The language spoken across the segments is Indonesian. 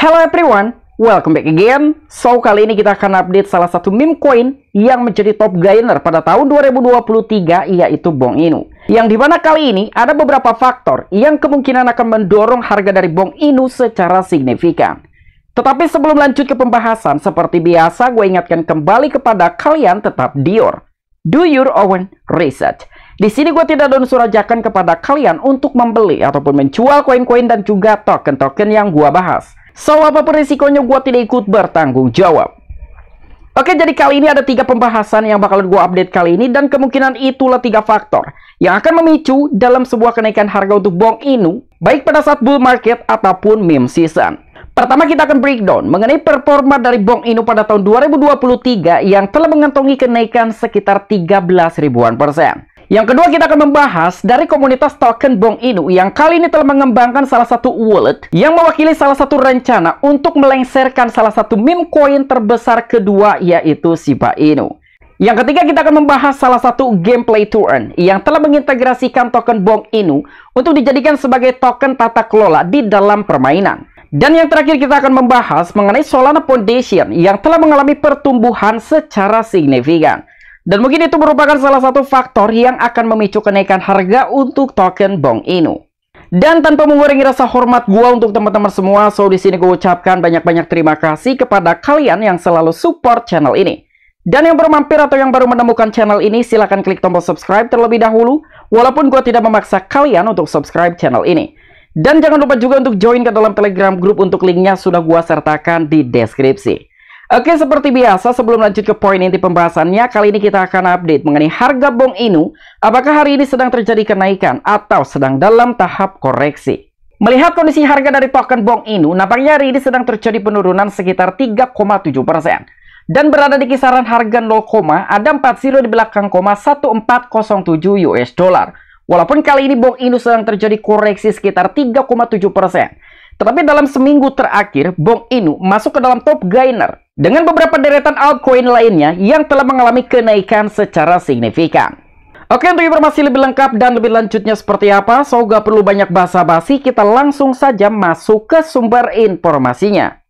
Hello everyone, welcome back again. So, kali ini kita akan update salah satu meme coin yang menjadi top gainer pada tahun 2023 yaitu Bong Inu. Yang dimana kali ini ada beberapa faktor yang kemungkinan akan mendorong harga dari Bong Inu secara signifikan. Tetapi sebelum lanjut ke pembahasan, seperti biasa gue ingatkan kembali kepada kalian tetap Dior. Do your own research. Di sini gue tidak surajakan kepada kalian untuk membeli ataupun menjual koin-koin dan juga token-token yang gue bahas. So, pun risikonya gue tidak ikut bertanggung jawab. Oke, jadi kali ini ada tiga pembahasan yang bakalan gue update kali ini dan kemungkinan itulah tiga faktor yang akan memicu dalam sebuah kenaikan harga untuk Bong Inu baik pada saat bull market ataupun meme season. Pertama kita akan breakdown mengenai performa dari Bong Inu pada tahun 2023 yang telah mengantongi kenaikan sekitar 13 ribuan persen. Yang kedua kita akan membahas dari komunitas token Bong Inu yang kali ini telah mengembangkan salah satu wallet yang mewakili salah satu rencana untuk melengserkan salah satu meme coin terbesar kedua yaitu Shiba Inu. Yang ketiga kita akan membahas salah satu gameplay to earn yang telah mengintegrasikan token Bong Inu untuk dijadikan sebagai token tata kelola di dalam permainan. Dan yang terakhir kita akan membahas mengenai Solana Foundation yang telah mengalami pertumbuhan secara signifikan. Dan mungkin itu merupakan salah satu faktor yang akan memicu kenaikan harga untuk token Bong Inu. Dan tanpa mengurangi rasa hormat gua untuk teman-teman semua, so di sini gue ucapkan banyak-banyak terima kasih kepada kalian yang selalu support channel ini. Dan yang baru mampir atau yang baru menemukan channel ini, silahkan klik tombol subscribe terlebih dahulu, walaupun gue tidak memaksa kalian untuk subscribe channel ini. Dan jangan lupa juga untuk join ke dalam telegram grup untuk linknya sudah gua sertakan di deskripsi. Oke, seperti biasa sebelum lanjut ke poin inti pembahasannya, kali ini kita akan update mengenai harga bong Inu. Apakah hari ini sedang terjadi kenaikan atau sedang dalam tahap koreksi? Melihat kondisi harga dari token bong Inu, nampaknya hari ini sedang terjadi penurunan sekitar 3,7%. persen Dan berada di kisaran harga 0, ada 40 di belakang koma 1407 US dollar. Walaupun kali ini bong Inu sedang terjadi koreksi sekitar 3,7%. persen. Tetapi dalam seminggu terakhir, Bong Inu masuk ke dalam top gainer dengan beberapa deretan altcoin lainnya yang telah mengalami kenaikan secara signifikan. Oke, untuk informasi lebih lengkap dan lebih lanjutnya seperti apa, semoga perlu banyak basa-basi, kita langsung saja masuk ke sumber informasinya.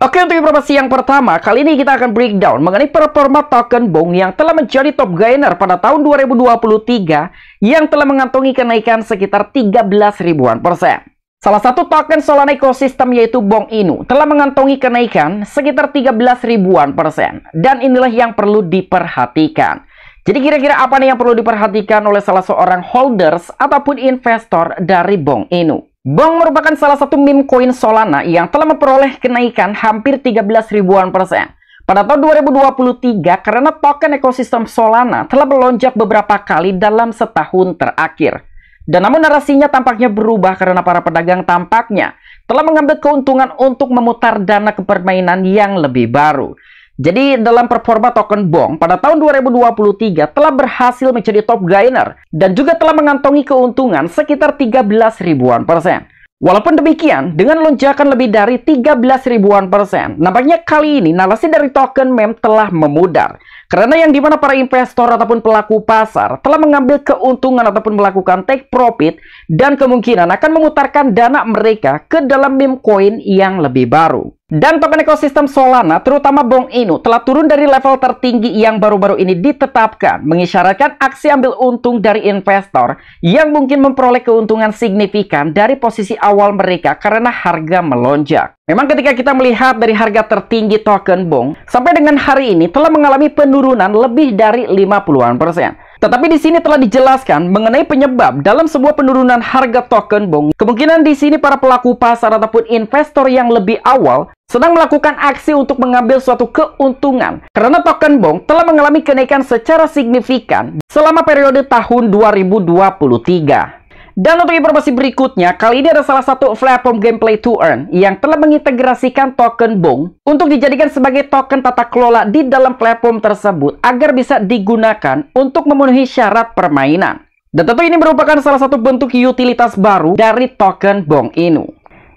Oke, untuk informasi yang pertama, kali ini kita akan breakdown mengenai performa token Bong yang telah menjadi top gainer pada tahun 2023 yang telah mengantongi kenaikan sekitar 13 ribuan persen. Salah satu token Solana ekosistem yaitu Bong Inu telah mengantongi kenaikan sekitar 13 ribuan persen. Dan inilah yang perlu diperhatikan. Jadi kira-kira apa nih yang perlu diperhatikan oleh salah seorang holders ataupun investor dari Bong Inu? Bong merupakan salah satu meme coin Solana yang telah memperoleh kenaikan hampir 13 ribuan persen. Pada tahun 2023 karena token ekosistem Solana telah melonjak beberapa kali dalam setahun terakhir. Dan namun narasinya tampaknya berubah karena para pedagang tampaknya telah mengambil keuntungan untuk memutar dana ke permainan yang lebih baru. Jadi dalam performa token Bong pada tahun 2023 telah berhasil menjadi top gainer dan juga telah mengantongi keuntungan sekitar 13 ribuan persen. Walaupun demikian, dengan lonjakan lebih dari 13 ribuan persen, nampaknya kali ini narasi dari token mem telah memudar. Karena yang dimana para investor ataupun pelaku pasar telah mengambil keuntungan ataupun melakukan take profit dan kemungkinan akan memutarkan dana mereka ke dalam meme coin yang lebih baru. Dan token ekosistem Solana, terutama Bong Inu, telah turun dari level tertinggi yang baru-baru ini ditetapkan, mengisyaratkan aksi ambil untung dari investor yang mungkin memperoleh keuntungan signifikan dari posisi awal mereka karena harga melonjak. Memang ketika kita melihat dari harga tertinggi token Bong, sampai dengan hari ini telah mengalami penurunan lebih dari 50-an persen. Tetapi di sini telah dijelaskan mengenai penyebab dalam sebuah penurunan harga token Bong. Kemungkinan di sini para pelaku pasar ataupun investor yang lebih awal sedang melakukan aksi untuk mengambil suatu keuntungan karena token Bong telah mengalami kenaikan secara signifikan selama periode tahun 2023. Dan untuk informasi berikutnya, kali ini ada salah satu platform gameplay to earn yang telah mengintegrasikan token Bong untuk dijadikan sebagai token tata kelola di dalam platform tersebut agar bisa digunakan untuk memenuhi syarat permainan. Dan tentu ini merupakan salah satu bentuk utilitas baru dari token Bong Inu.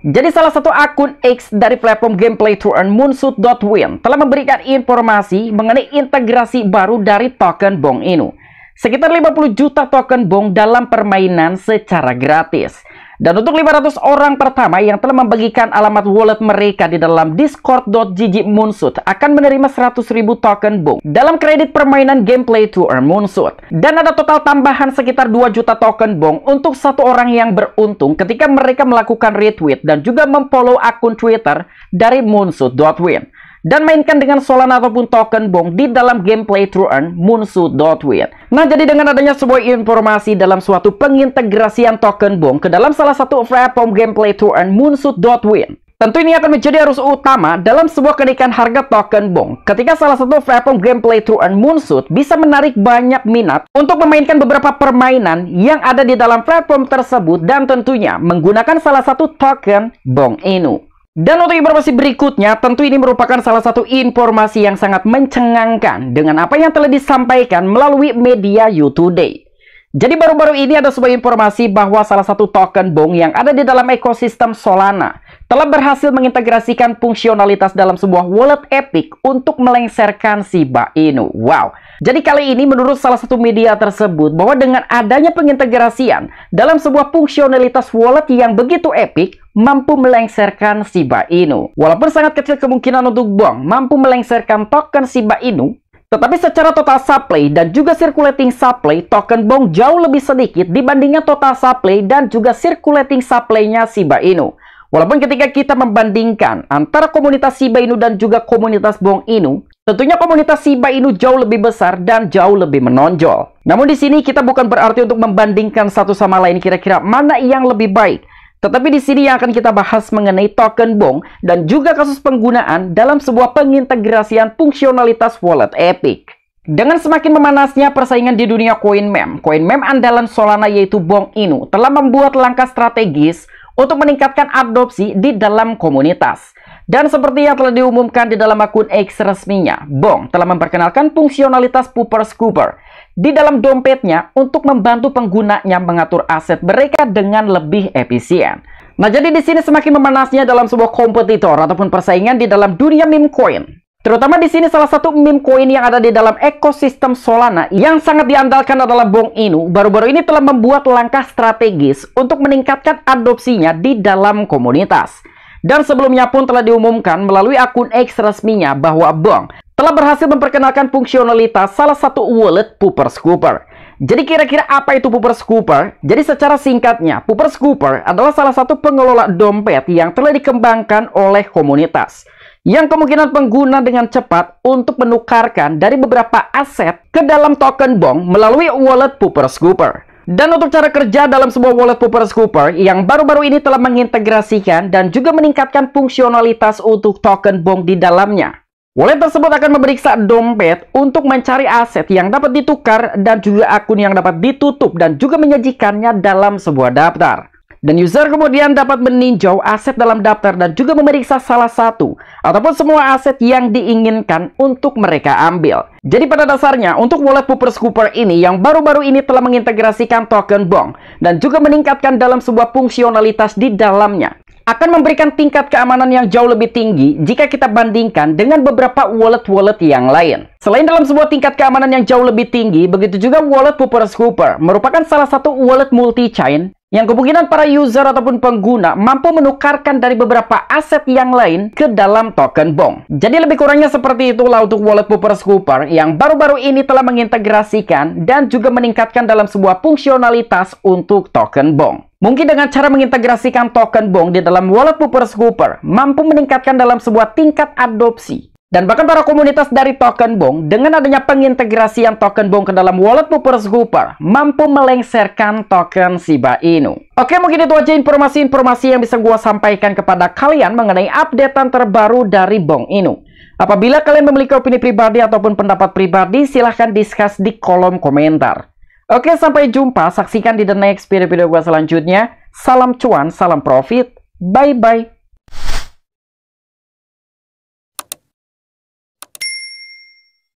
Jadi salah satu akun X dari platform gameplay to earn moonsuit.win telah memberikan informasi mengenai integrasi baru dari token Bong Inu sekitar 50 juta token bong dalam permainan secara gratis. Dan untuk 500 orang pertama yang telah membagikan alamat wallet mereka di dalam discord.gg Moonsuit akan menerima ribu token bong dalam kredit permainan gameplay to earn Moonsuit. Dan ada total tambahan sekitar 2 juta token bong untuk satu orang yang beruntung ketika mereka melakukan retweet dan juga memfollow akun Twitter dari moonsuit.win dan mainkan dengan Solana ataupun token Bong di dalam gameplay True Earn Dot Win. Nah, jadi dengan adanya sebuah informasi dalam suatu pengintegrasian token Bong ke dalam salah satu platform gameplay True Earn Dot Win, Tentu ini akan menjadi arus utama dalam sebuah kenaikan harga token Bong ketika salah satu platform gameplay True Earn Moonsuit bisa menarik banyak minat untuk memainkan beberapa permainan yang ada di dalam platform tersebut dan tentunya menggunakan salah satu token Bong Inu. Dan untuk informasi berikutnya, tentu ini merupakan salah satu informasi yang sangat mencengangkan dengan apa yang telah disampaikan melalui media YouTube. Day. Jadi baru-baru ini ada sebuah informasi bahwa salah satu token Bong yang ada di dalam ekosistem Solana telah berhasil mengintegrasikan fungsionalitas dalam sebuah wallet Epic untuk melengsarkan Shiba Inu. Wow. Jadi kali ini menurut salah satu media tersebut bahwa dengan adanya pengintegrasian dalam sebuah fungsionalitas wallet yang begitu epic, mampu melengsarkan Shiba Inu. Walaupun sangat kecil kemungkinan untuk Bong mampu melengsarkan token Shiba Inu, tetapi secara total supply dan juga circulating supply, token Bong jauh lebih sedikit dibandingkan total supply dan juga circulating supply-nya Shiba Inu. Walaupun ketika kita membandingkan antara komunitas Shiba Inu dan juga komunitas Bong Inu, tentunya komunitas Shiba Inu jauh lebih besar dan jauh lebih menonjol. Namun di sini kita bukan berarti untuk membandingkan satu sama lain kira-kira mana yang lebih baik. Tetapi di sini yang akan kita bahas mengenai token bong dan juga kasus penggunaan dalam sebuah pengintegrasian fungsionalitas wallet Epic. Dengan semakin memanasnya persaingan di dunia koin mem, koin mem andalan Solana yaitu Bong Inu telah membuat langkah strategis untuk meningkatkan adopsi di dalam komunitas. Dan seperti yang telah diumumkan di dalam akun X resminya, Bong telah memperkenalkan fungsionalitas Pooper Scooper di dalam dompetnya untuk membantu penggunanya mengatur aset mereka dengan lebih efisien. Nah, jadi di sini semakin memanasnya dalam sebuah kompetitor ataupun persaingan di dalam dunia meme coin. Terutama di sini salah satu meme coin yang ada di dalam ekosistem Solana yang sangat diandalkan adalah Bong Inu. Baru-baru ini telah membuat langkah strategis untuk meningkatkan adopsinya di dalam komunitas. Dan sebelumnya pun telah diumumkan melalui akun X resminya bahwa Bong telah berhasil memperkenalkan fungsionalitas salah satu wallet Pooper Scooper. Jadi kira-kira apa itu Pooper Scooper? Jadi secara singkatnya, Pooper Scooper adalah salah satu pengelola dompet yang telah dikembangkan oleh komunitas. Yang kemungkinan pengguna dengan cepat untuk menukarkan dari beberapa aset ke dalam token bong melalui wallet Pooper Scooper. Dan untuk cara kerja dalam sebuah wallet Pooper Scooper yang baru-baru ini telah mengintegrasikan dan juga meningkatkan fungsionalitas untuk token bong di dalamnya. Wallet tersebut akan memeriksa dompet untuk mencari aset yang dapat ditukar dan juga akun yang dapat ditutup dan juga menyajikannya dalam sebuah daftar. Dan user kemudian dapat meninjau aset dalam daftar dan juga memeriksa salah satu ataupun semua aset yang diinginkan untuk mereka ambil. Jadi pada dasarnya untuk wallet Pooper Scooper ini yang baru-baru ini telah mengintegrasikan token bong dan juga meningkatkan dalam sebuah fungsionalitas di dalamnya akan memberikan tingkat keamanan yang jauh lebih tinggi jika kita bandingkan dengan beberapa wallet-wallet yang lain. Selain dalam sebuah tingkat keamanan yang jauh lebih tinggi, begitu juga wallet Popper's Scooper merupakan salah satu wallet multi-chain yang kemungkinan para user ataupun pengguna mampu menukarkan dari beberapa aset yang lain ke dalam token BONG. Jadi lebih kurangnya seperti itulah untuk wallet Popper's Scooper yang baru-baru ini telah mengintegrasikan dan juga meningkatkan dalam sebuah fungsionalitas untuk token BONG. Mungkin dengan cara mengintegrasikan token Bong di dalam wallet Poopers Hooper mampu meningkatkan dalam sebuah tingkat adopsi. Dan bahkan para komunitas dari token Bong dengan adanya pengintegrasian token Bong ke dalam wallet Poopers Hooper mampu melengsarkan token Shiba Inu. Oke mungkin itu aja informasi-informasi yang bisa gua sampaikan kepada kalian mengenai updatean terbaru dari Bong Inu. Apabila kalian memiliki opini pribadi ataupun pendapat pribadi silahkan discuss di kolom komentar. Oke, sampai jumpa. Saksikan di the next video-video gue selanjutnya. Salam cuan, salam profit. Bye-bye.